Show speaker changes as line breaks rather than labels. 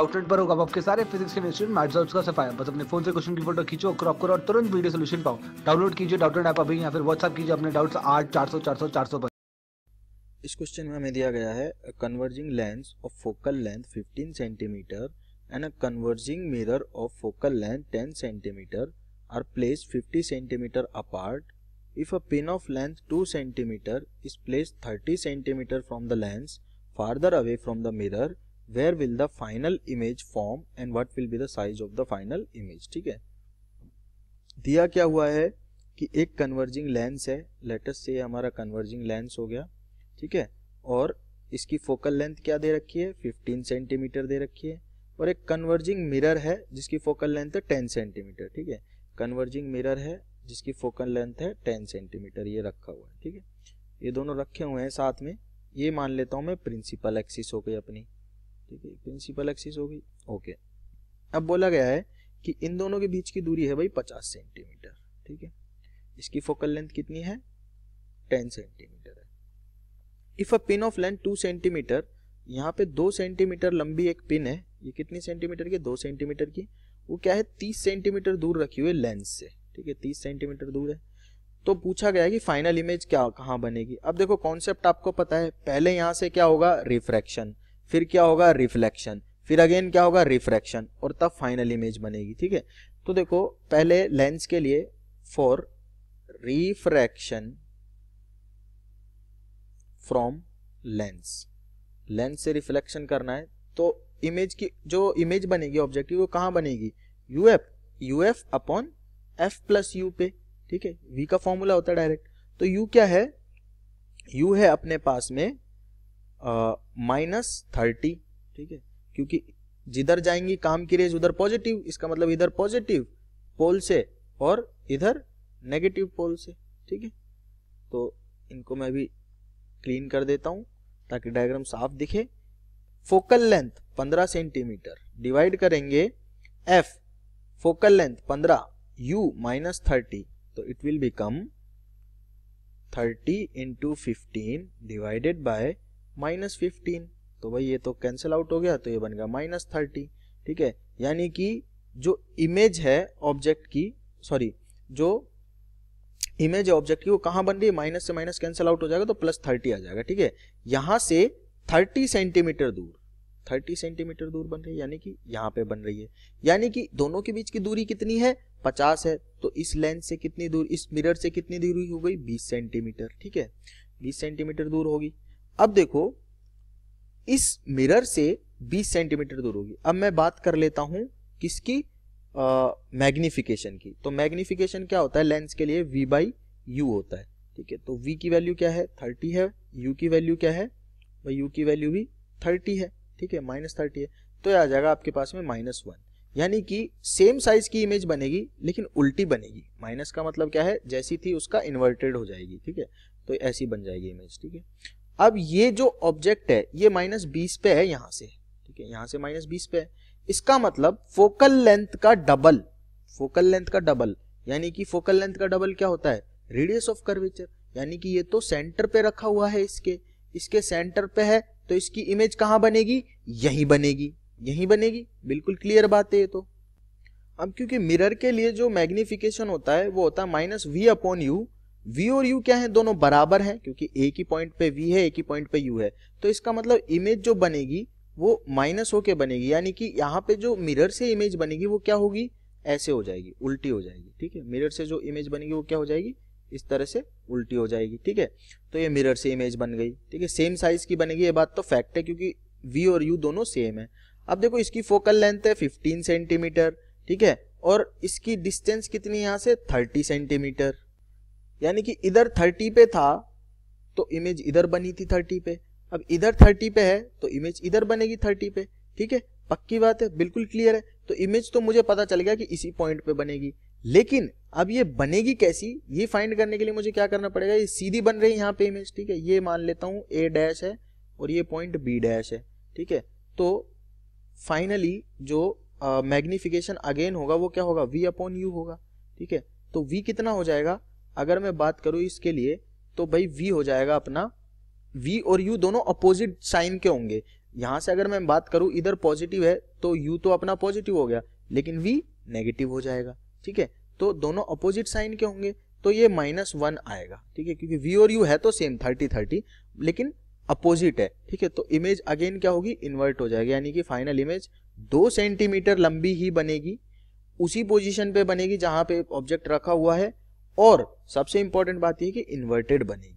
outlet पर होगा आपके सारे फिजिक्स केमिस्ट्री मैथ्स और उसका सफाया बस अपने फोन से क्वेश्चन की फोटो खींचो क्रॉप करो और तुरंत वीडियो सोल्यूशन पाओ डाउनलोड कीजिए डाउटलेट ऐप अभी या फिर व्हाट्सअप कीजिए अपने डाउट्स आठ चार सौ चार सौ चार सौ पर इस क्वेश्चन में हमें दिया गया है converging lens of focal length 15 centimetre and a converging mirror of focal length 10 centimetre are place 50 centimetre apart if a pin of length 2 centimetre is place 30 centimetre from the lens farther away from the mirror where will the final image form and what will be the size of the final image ठीक है दिया क्या हुआ है कि एक converging lens है latest से हमारा कन्वर्जिंग लेंस हो गया ठीक है और इसकी फोकल लेंथ क्या दे रखी है 15 सेंटीमीटर दे रखी है और एक कन्वर्जिंग मिरर है जिसकी फोकल लेंथ है 10 सेंटीमीटर ठीक है कन्वर्जिंग मिरर है जिसकी फोकल लेंथ है 10 सेंटीमीटर ये रखा हुआ है ठीक है ये दोनों रखे हुए हैं साथ में ये मान लेता हूँ मैं प्रिंसिपल एक्सिस हो गई अपनी ठीक है प्रिंसिपल एक्सिस हो गई ओके अब बोला गया है कि इन दोनों के बीच की दूरी है भाई पचास सेंटीमीटर ठीक है इसकी फोकल लेंथ कितनी है टेन सेंटीमीटर है if a pin of length two centimetre यहाँ पे दो सेंटीमीटर लंबी एक पिन है ये कितनी सेंटीमीटर की दो सेंटीमीटर की वो क्या है तीस सेंटीमीटर दूर रखी हुई लेंस से ठीक है तीस सेंटीमीटर दूर है तो पूछा गया कि फाइनल इमेज क्या कहाँ बनेगी अब देखो कॉन्सेप्ट आपको पता है पहले यहाँ से क्या होगा रिफ्रैक्शन फिर क्या होगा रिफ्लेक्शन फिर अगेन क्या होगा रिफ्रैक्शन और तब फाइनल इमेज बनेगी ठीक है तो देखो पहले लेंस के लिए for refraction from lens lens से रिफ्लेक्शन करना है तो इमेज की जो इमेज बनेगी ऑब्जेक्ट की वो कहां बनेगी U F U F upon F plus U पे ठीक है वी का फॉर्मूला होता है डायरेक्ट तो यू क्या है यू है अपने पास में माइनस थर्टी ठीक है क्योंकि जिधर जाएंगी काम की रेज उधर पॉजिटिव इसका मतलब इधर पॉजिटिव पोल से और इधर नेगेटिव पोल से ठीक है तो इनको मैं भी क्लीन कर देता हूं ताकि डायग्राम साफ दिखे फोकल लेंथ 15 सेंटीमीटर डिवाइड करेंगे F focal length 15 U minus thirty तो it will become 30 into fifteen divided by minus fifteen तो भाई ये तो कैंसिल आउट हो गया तो ये बन गया माइनस थर्टी ठीक है यानी कि जो इमेज है ऑब्जेक्ट की सॉरी जो इमेज है ऑब्जेक्ट की वो कहाँ बन रही है माइनस से माइनस कैंसिल आउट हो जाएगा तो प्लस थर्टी आ जाएगा ठीक है यहाँ से थर्टी सेंटीमीटर दूर थर्टी सेंटीमीटर दूर बन रही है यानी कि यहाँ पे बन रही है यानी कि दोनों के बीच की दूरी कितनी है पचास है तो इस लेंस से कितनी दूर इस मिरर से कितनी दूरी हो गई बीस सेंटीमीटर ठीक है बीस सेंटीमीटर दूर होगी अब देखो इस मिरर से 20 सेंटीमीटर दूर होगी अब मैं बात कर लेता हूं किसकी मैग्निफिकेशन की तो मैग्निफिकेशन क्या होता है लेंस के लिए वी बाई यू होता है ठीक है तो वी की वैल्यू क्या है थर्टी है यू की वैल्यू क्या है भाई यू की वैल्यू भी थर्टी है ठीक है माइनस थर्टी है तो आ जाएगा आपके पास में माइनस वन यानी कि सेम साइज की इमेज बनेगी लेकिन उल्टी बनेगी माइनस का मतलब क्या है जैसी थी उसका इन्वर्टेड हो जाएगी ठीक है तो ऐसी बन जाएगी इमेज ठीक है अब ये जो ऑब्जेक्ट है ये माइनस बीस पे है यहां से ठीक है यहां से माइनस बीस पे है इसका मतलब फोकल लेंथ का डबल फोकल लेंथ का डबल यानी कि फोकल लेंथ का डबल क्या होता है रेडियस ऑफ कर्वेचर यानी कि ये तो सेंटर पे रखा हुआ है इसके इसके सेंटर पे है तो इसकी इमेज कहां बनेगी यही बनेगी यही बनेगी बिल्कुल क्लियर बात है ये तो अब क्योंकि मिरर के लिए जो मैग्निफिकेशन होता है वो होता है minus V upon U V और यू क्या है दोनों बराबर हैं क्योंकि एक ही पॉइंट पे वी है एक ही पॉइंट पे यू है तो इसका मतलब इमेज जो बनेगी वो माइनस होके बनेगी यानी कि यहाँ पे जो मिरर से इमेज बनेगी वो क्या होगी ऐसे हो जाएगी उल्टी हो जाएगी ठीक है मिरर से जो इमेज बनेगी वो क्या हो जाएगी इस तरह से उल्टी हो जाएगी ठीक है तो ये मिरर से इमेज बन गई ठीक है सेम साइज की बनेगी ये बात तो फैक्ट है क्योंकि वी और यू दोनों सेम है अब देखो इसकी फोकल लेंथ है फिफ्टीन सेंटीमीटर ठीक है और इसकी डिस्टेंस कितनी यहाँ से थर्टी सेंटीमीटर यानी कि इधर थर्टी पे था तो इमेज इधर बनी थी थर्टी पे अब इधर थर्टी पे है तो इमेज इधर बनेगी थर्टी पे ठीक है पक्की बात है बिल्कुल क्लियर है तो इमेज तो मुझे पता चल गया कि इसी पॉइंट पे बनेगी लेकिन अब ये बनेगी कैसी ये फाइंड करने के लिए मुझे क्या करना पड़ेगा ये सीधी बन रही है यहाँ पे इमेज ठीक है ये मान लेता हूँ ए डैश है और ये पॉइंट बी डैश है ठीक है तो फाइनली जो मैग्निफिकेशन अगेन होगा वो क्या होगा वी अपॉन यू होगा ठीक है तो वी कितना हो जाएगा अगर मैं बात करूँ इसके लिए तो भाई वी हो जाएगा अपना वी और यू दोनों अपोजिट साइन के होंगे यहाँ से अगर मैं बात करूँ इधर पॉजिटिव है तो यू तो अपना पॉजिटिव हो गया लेकिन वी नेगेटिव हो जाएगा ठीक है तो दोनों अपोजिट साइन के होंगे तो ये माइनस वन आएगा ठीक है क्योंकि वी और यू है तो सेम थर्टी थर्टी लेकिन अपोजिट है ठीक है तो इमेज अगेन क्या होगी इन्वर्ट हो जाएगी यानी कि फाइनल इमेज दो सेंटीमीटर लंबी ही बनेगी उसी पोजीशन पे बनेगी जहां पे ऑब्जेक्ट रखा हुआ है और सबसे इंपॉर्टेंट बात यह कि इन्वर्टेड बनेगी